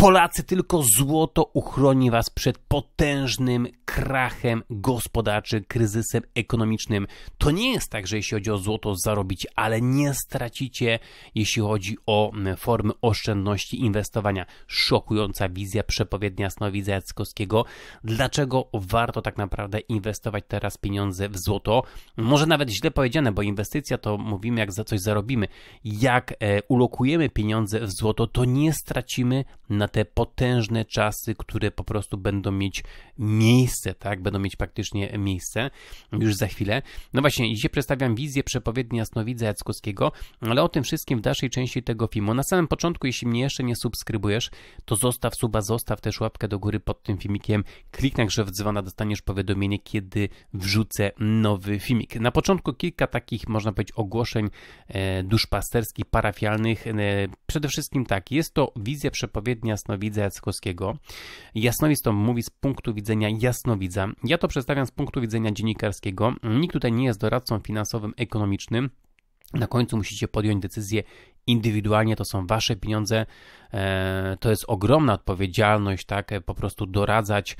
Polacy, tylko złoto uchroni Was przed potężnym krachem gospodarczym, kryzysem ekonomicznym. To nie jest tak, że jeśli chodzi o złoto zarobić, ale nie stracicie, jeśli chodzi o formy oszczędności inwestowania. Szokująca wizja, przepowiednia Snowidza Jackowskiego. Dlaczego warto tak naprawdę inwestować teraz pieniądze w złoto? Może nawet źle powiedziane, bo inwestycja to mówimy jak za coś zarobimy. Jak e, ulokujemy pieniądze w złoto, to nie stracimy na na te potężne czasy, które po prostu będą mieć miejsce, tak? Będą mieć praktycznie miejsce już za chwilę. No właśnie, dzisiaj przedstawiam wizję przepowiedni Jasnowidza Jackowskiego, ale o tym wszystkim w dalszej części tego filmu. Na samym początku, jeśli mnie jeszcze nie subskrybujesz, to zostaw suba, zostaw też łapkę do góry pod tym filmikiem, kliknij grzew dzwona, dostaniesz powiadomienie, kiedy wrzucę nowy filmik. Na początku kilka takich, można powiedzieć, ogłoszeń e, duszpasterskich, parafialnych. E, przede wszystkim tak, jest to wizja przepowiednia jasnowidza Jackowskiego. Jasnowidz to mówi z punktu widzenia jasnowidza. Ja to przedstawiam z punktu widzenia dziennikarskiego. Nikt tutaj nie jest doradcą finansowym, ekonomicznym. Na końcu musicie podjąć decyzję indywidualnie, to są wasze pieniądze. E, to jest ogromna odpowiedzialność, tak, e, po prostu doradzać, e,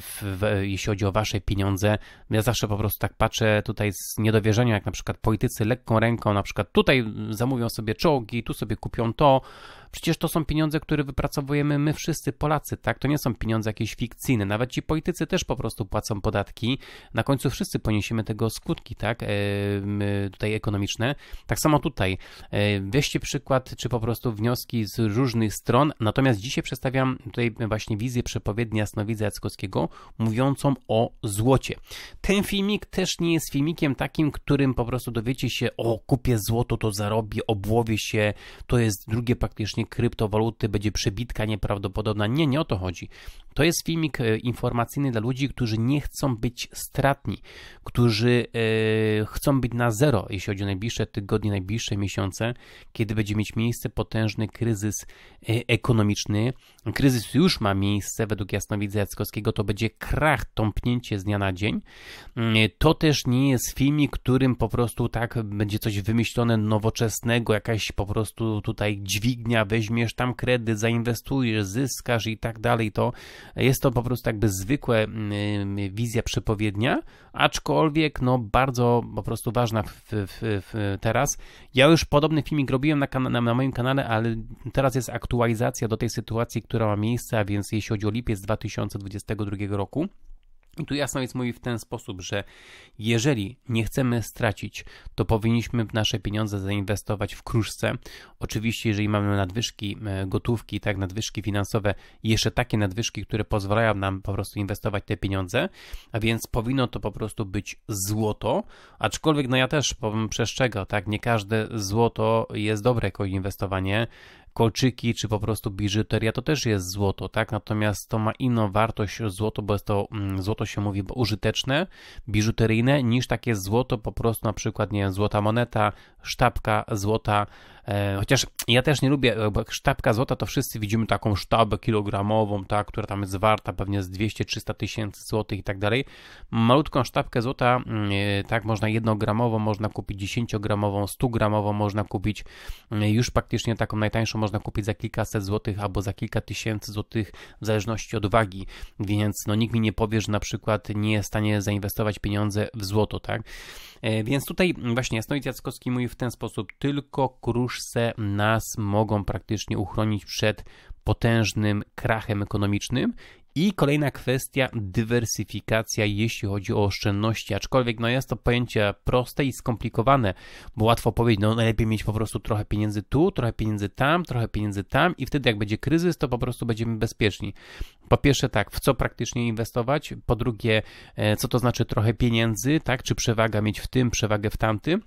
w, w, jeśli chodzi o wasze pieniądze. Ja zawsze po prostu tak patrzę tutaj z niedowierzeniem, jak na przykład politycy lekką ręką, na przykład tutaj zamówią sobie czołgi, tu sobie kupią to. Przecież to są pieniądze, które wypracowujemy my wszyscy Polacy, tak? To nie są pieniądze jakieś fikcyjne. Nawet ci politycy też po prostu płacą podatki. Na końcu wszyscy poniesiemy tego skutki, tak? tutaj ekonomiczne. Tak samo tutaj weźcie przykład, czy po prostu wnioski z różnych stron. Natomiast dzisiaj przedstawiam tutaj właśnie wizję przepowiedni Jasnowidza Jackowskiego, mówiącą o złocie. Ten filmik też nie jest filmikiem takim, którym po prostu dowiecie się, o kupię złoto, to zarobię, obłowię się, to jest drugie praktycznie kryptowaluty, będzie przebitka nieprawdopodobna. Nie, nie o to chodzi. To jest filmik e, informacyjny dla ludzi, którzy nie chcą być stratni, którzy e, chcą być na zero, jeśli chodzi o najbliższe tygodnie, najbliższe miesiące, kiedy będzie mieć miejsce potężny kryzys e, ekonomiczny. Kryzys już ma miejsce według Jasnowidza Jackowskiego, to będzie krach, tąpnięcie z dnia na dzień. Mm, to też nie jest filmik, którym po prostu tak będzie coś wymyślone nowoczesnego, jakaś po prostu tutaj dźwignia, weźmiesz tam kredyt, zainwestujesz, zyskasz i tak dalej. To jest to po prostu jakby zwykłe mm, y, wizja przepowiednia, aczkolwiek no bardzo po prostu ważna w, w, w teraz. Ja już podobny filmik robiłem na, na, moim kanale, ale teraz jest aktualizacja do tej sytuacji, która ma miejsce, a więc jeśli chodzi o lipiec 2022 roku. I tu jest mówi w ten sposób, że jeżeli nie chcemy stracić, to powinniśmy nasze pieniądze zainwestować w kruszce. Oczywiście, jeżeli mamy nadwyżki e, gotówki, tak, nadwyżki finansowe, jeszcze takie nadwyżki, które pozwalają nam po prostu inwestować te pieniądze, a więc powinno to po prostu być złoto, aczkolwiek no ja też powiem przestrzegam, tak, nie każde złoto jest dobre jako inwestowanie, kolczyki, czy po prostu biżuteria, to też jest złoto, tak? Natomiast to ma inną wartość złoto, bo jest to, mm, złoto się mówi użyteczne, biżuteryjne, niż takie złoto po prostu na przykład, nie wiem, złota moneta, sztabka złota, E, chociaż ja też nie lubię, bo sztabka złota to wszyscy widzimy taką sztabę kilogramową, ta, która tam jest warta pewnie z 200-300 tysięcy złotych i tak dalej. Malutką sztabkę złota, mm, e, tak, można jednogramową, można kupić 10-gramową, 100-gramową można kupić. E, już praktycznie taką najtańszą można kupić za kilkaset złotych albo za kilka tysięcy złotych w zależności od wagi. Więc no, nikt mi nie powie, że na przykład nie jest w stanie zainwestować pieniądze w złoto, tak? Więc tutaj właśnie Jasnowic Jackowski mówi w ten sposób, tylko krusz puszce nas mogą praktycznie uchronić przed potężnym krachem ekonomicznym. I kolejna kwestia, dywersyfikacja, jeśli chodzi o oszczędności, aczkolwiek no jest to pojęcie proste i skomplikowane, bo łatwo powiedzieć, no najlepiej mieć po prostu trochę pieniędzy tu, trochę pieniędzy tam, trochę pieniędzy tam i wtedy jak będzie kryzys, to po prostu będziemy bezpieczni. Po pierwsze tak, w co praktycznie inwestować, po drugie, e, co to znaczy trochę pieniędzy, tak, czy przewaga mieć w tym, przewagę w tamtym,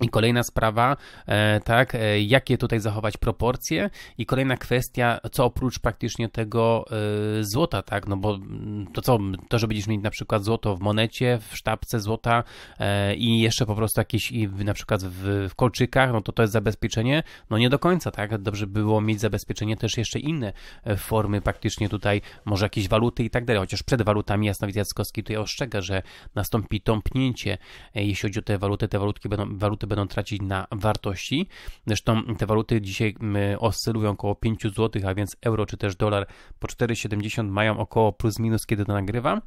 i kolejna sprawa, e, tak, e, jakie tutaj zachować proporcje i kolejna kwestia, co oprócz praktycznie tego e, złota, tak, no bo mm, to co, to, że będziesz mieć na przykład złoto w monecie, w sztabce złota i jeszcze po prostu jakieś i na przykład w, w kolczykach, no to to jest zabezpieczenie, no nie do końca, tak, dobrze by było mieć zabezpieczenie też jeszcze inne formy praktycznie tutaj, może jakieś waluty i tak dalej, chociaż przed walutami Jasnowidz Jackowski tutaj ostrzega, że nastąpi tąpnięcie, jeśli chodzi o te waluty, te walutki będą, waluty waluty będą tracić na wartości. Zresztą te waluty dzisiaj mm, oscylują około 5 zł, a więc euro czy też dolar po 4,70 mają około plus minus, kiedy to nagrywam.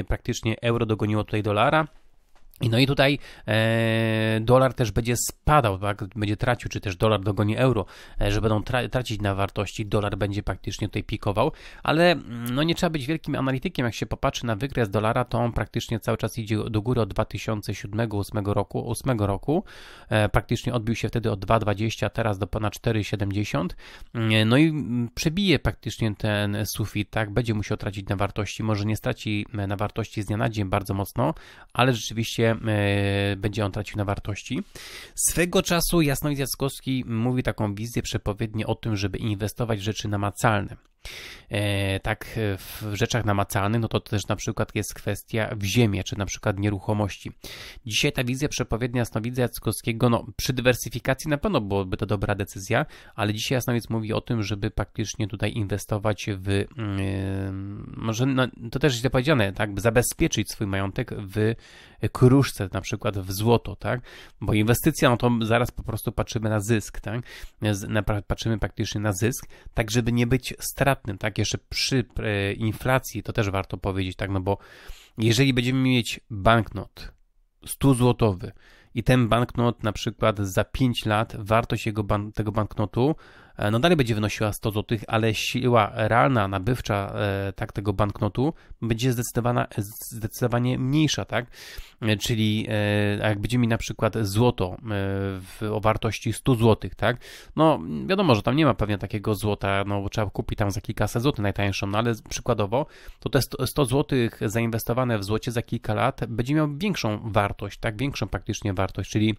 Y, praktycznie euro dogoniło tutaj dolara, no i tutaj e, dolar też będzie spadał, tak? będzie tracił, czy też dolar dogoni euro, e, że będą tra tracić na wartości, dolar będzie praktycznie tutaj pikował, ale mm, no nie trzeba być wielkim analitykiem, jak się popatrzy na wykres dolara, to on praktycznie cały czas idzie do góry od 2007-2008 roku, 8 roku. E, praktycznie odbił się wtedy od 2,20, a teraz do ponad 4,70, e, no i mm, przebije praktycznie ten sufit, tak, będzie musiał tracić na wartości, może nie straci e, na wartości z dnia na dzień bardzo mocno, ale rzeczywiście E, będzie, on tracił na wartości. Swego czasu Jasnowidz Jackowski mówi taką wizję przepowiednię o tym, żeby inwestować w rzeczy namacalne. E, tak e, w rzeczach namacalnych, no to też na przykład jest kwestia w ziemię, czy na przykład nieruchomości. Dzisiaj ta wizja przepowiednia Jasnowidza Jackowskiego, no przy dywersyfikacji na pewno byłoby to dobra decyzja, ale dzisiaj Jasnowic mówi o tym, żeby praktycznie tutaj inwestować w, yy, może no, to też źle powiedziane, tak, zabezpieczyć swój majątek w kruszce, na przykład w złoto, tak, bo inwestycja, no to zaraz po prostu patrzymy na zysk, tak, patrzymy praktycznie na zysk, tak żeby nie być stratą delikatnym, tak? Jeszcze przy e, inflacji to też warto powiedzieć, tak? No bo jeżeli będziemy mieć banknot 100 złotowy i ten banknot na przykład za 5 lat wartość jego ban tego banknotu E, no dalej będzie wynosiła 100 zł, ale siła realna, nabywcza e, tak, tego banknotu będzie zdecydowana, zdecydowanie mniejsza, tak? E, czyli jak będzie mi na przykład złoto w, o wartości 100 zł, tak? No wiadomo, że tam nie ma pewnie takiego złota, no bo trzeba kupić tam za kilkaset złotych najtańszą, no ale przykładowo to te 100 zł zainwestowane w złocie za kilka lat będzie miał większą wartość, tak? Większą praktycznie wartość, czyli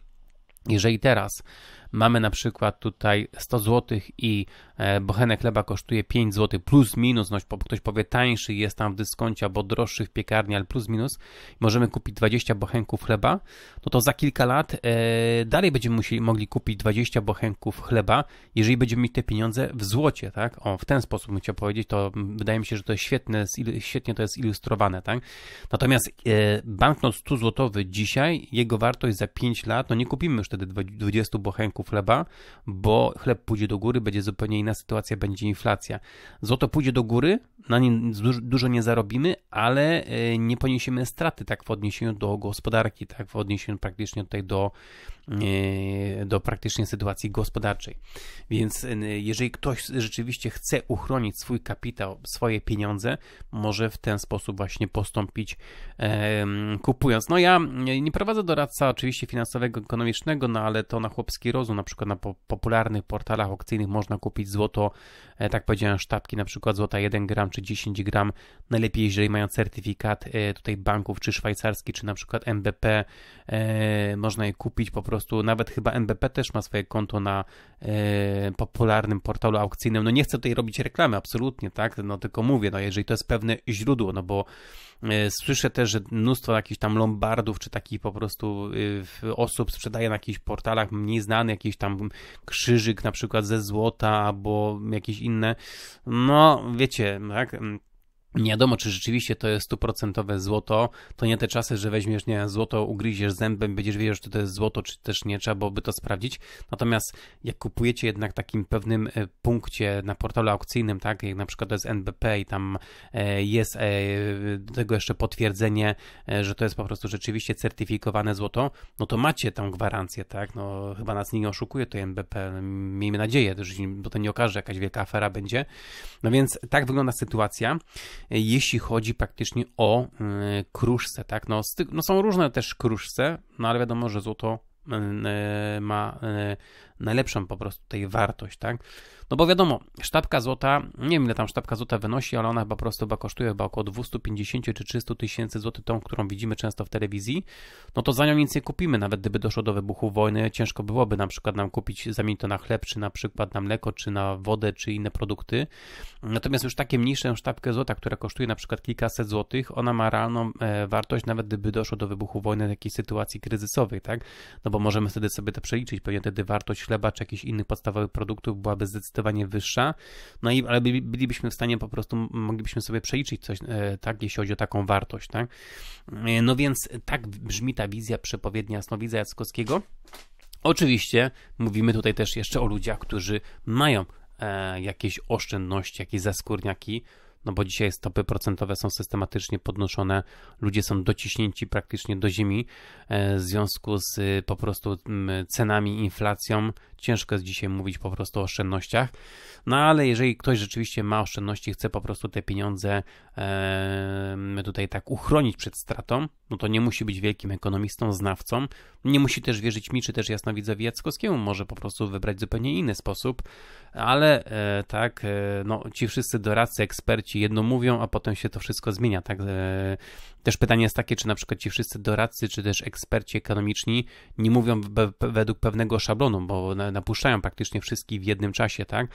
jeżeli teraz Mamy na przykład tutaj 100 zł i e, bochenek chleba kosztuje 5 zł plus minus, no ktoś powie tańszy jest tam w dyskoncie albo droższy w piekarni, ale plus minus. Możemy kupić 20 bochenków chleba, no to za kilka lat e, dalej będziemy musieli, mogli kupić 20 bochenków chleba, jeżeli będziemy mieć te pieniądze w złocie, tak? O, w ten sposób bym chciał powiedzieć, to mm, wydaje mi się, że to jest świetne, świetnie to jest ilustrowane, tak? Natomiast e, banknot 100 złotowy dzisiaj, jego wartość za 5 lat, no nie kupimy już wtedy 20 bochenków chleba, bo chleb pójdzie do góry, będzie zupełnie inna sytuacja, będzie inflacja. Złoto pójdzie do góry, na nim dużo nie zarobimy, ale e, nie poniesiemy straty tak w odniesieniu do gospodarki, tak w odniesieniu praktycznie tutaj do, e, do praktycznie sytuacji gospodarczej. Więc e, jeżeli ktoś rzeczywiście chce uchronić swój kapitał, swoje pieniądze, może w ten sposób właśnie postąpić kupując. No ja nie prowadzę doradca oczywiście finansowego, ekonomicznego, no ale to na chłopski rozum obozu, na przykład na po popularnych portalach aukcyjnych można kupić złoto, e, tak powiedziałem, sztabki na przykład złota 1 gram czy 10 gram, najlepiej jeżeli mają certyfikat e, tutaj banków, czy szwajcarski, czy na przykład MBP, e, można je kupić po prostu, nawet chyba MBP też ma swoje konto na popularnym portalu aukcyjnym, no nie chcę tutaj robić reklamy, absolutnie, tak, no tylko mówię, no jeżeli to jest pewne źródło, no bo E, słyszę też, że mnóstwo jakichś tam lombardów, czy takich po prostu y, osób sprzedaje na jakichś portalach mniej znanych, jakiś tam krzyżyk na przykład ze złota, albo jakieś inne. No, wiecie, tak? Nie wiadomo, czy rzeczywiście to jest stuprocentowe złoto. To nie te czasy, że weźmiesz nie, złoto, ugryziesz zębem, będziesz wiedział, czy to jest złoto, czy też nie, trzeba byłoby to sprawdzić. Natomiast jak kupujecie jednak takim pewnym e, punkcie na portalu aukcyjnym, tak, jak na przykład to jest NBP i tam e, jest do e, tego jeszcze potwierdzenie, że to jest po prostu rzeczywiście certyfikowane złoto, no to macie tam gwarancję, tak, no chyba nas nie oszukuje to NBP, miejmy nadzieję, bo to nie okaże, jakaś wielka afera będzie. No więc tak wygląda sytuacja jeśli chodzi praktycznie o e, kruszce, tak? No, no są różne też kruszce, no ale wiadomo, że złoto e, e, ma najlepszą po prostu tej wartość, tak? No bo wiadomo, sztabka złota, nie wiem ile tam sztabka złota wynosi, ale ona chyba po prostu chyba kosztuje chyba około 250 czy 300 tysięcy złotych, tą, którą widzimy często w telewizji, no to za nią nic nie kupimy, nawet gdyby doszło do wybuchu wojny, ciężko byłoby na przykład nam kupić, zamienić to na chleb, czy na przykład na mleko, czy na wodę, czy inne produkty. Natomiast już takie mniejsze sztabkę złota, która kosztuje na przykład kilkaset złotych, ona ma realną e, wartość, nawet gdyby doszło do wybuchu wojny, takiej sytuacji kryzysowej, tak? No bo możemy wtedy sobie to przeliczyć, pewnie wtedy wartość chleba czy jakichś innych podstawowych produktów byłaby zdecydowanie wyższa, no i ale bylibyśmy w stanie po prostu, moglibyśmy sobie przeliczyć coś, e, tak, jeśli chodzi o taką wartość, tak. E, no więc tak brzmi ta wizja przepowiednia Snowidza Jackowskiego. Oczywiście mówimy tutaj też jeszcze o ludziach, którzy mają e, jakieś oszczędności, jakieś zaskórniaki, no bo dzisiaj stopy procentowe są systematycznie podnoszone, ludzie są dociśnięci praktycznie do ziemi e, w związku z y, po prostu mm, cenami, inflacją. Ciężko jest dzisiaj mówić po prostu o oszczędnościach, no ale jeżeli ktoś rzeczywiście ma oszczędności, chce po prostu te pieniądze e, tutaj tak uchronić przed stratą, no to nie musi być wielkim ekonomistą, znawcą, nie musi też wierzyć mi, czy też jasnowidzowi Jackowskiemu, może po prostu wybrać zupełnie inny sposób, ale e, tak, no ci wszyscy doradcy, eksperci, ci jedno mówią, a potem się to wszystko zmienia, tak? E, też pytanie jest takie, czy na przykład ci wszyscy doradcy, czy też eksperci ekonomiczni nie mówią według pewnego szablonu, bo napuszczają praktycznie wszystkich w jednym czasie, tak?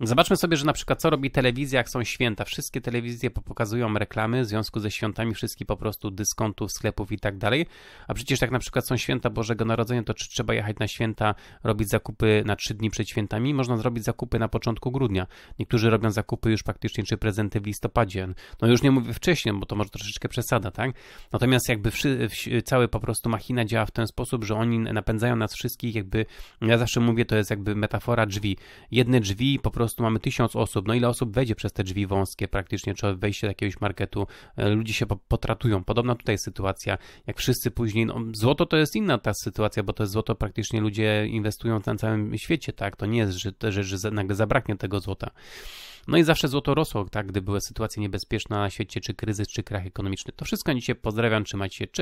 Zobaczmy sobie, że na przykład co robi telewizja, jak są święta. Wszystkie telewizje pokazują reklamy w związku ze świętami, wszystkich po prostu dyskontów, sklepów i tak dalej. A przecież tak na przykład są święta Bożego Narodzenia, to czy trzeba jechać na święta, robić zakupy na trzy dni przed świętami? Można zrobić zakupy na początku grudnia. Niektórzy robią zakupy już praktycznie czy prezenty w listopadzie. No już nie mówię wcześniej, bo to może troszeczkę przesada, tak? tak? Natomiast jakby wszy, cały po prostu machina działa w ten sposób, że oni napędzają nas wszystkich, jakby, ja zawsze mówię, to jest jakby metafora drzwi. Jedne drzwi, po prostu mamy tysiąc osób, no ile osób wejdzie przez te drzwi wąskie praktycznie, czy wejście do jakiegoś marketu, e, ludzie się potratują. Podobna tutaj sytuacja, jak wszyscy później, no, złoto to jest inna ta sytuacja, bo to jest złoto praktycznie ludzie inwestują na całym świecie, tak? To nie jest, że, że, że nagle zabraknie tego złota. No i zawsze złoto rosło, tak, gdy były sytuacje niebezpieczne na świecie, czy kryzys, czy krach ekonomiczny. To wszystko nicie dzisiaj. Pozdrawiam, trzymajcie się, cześć.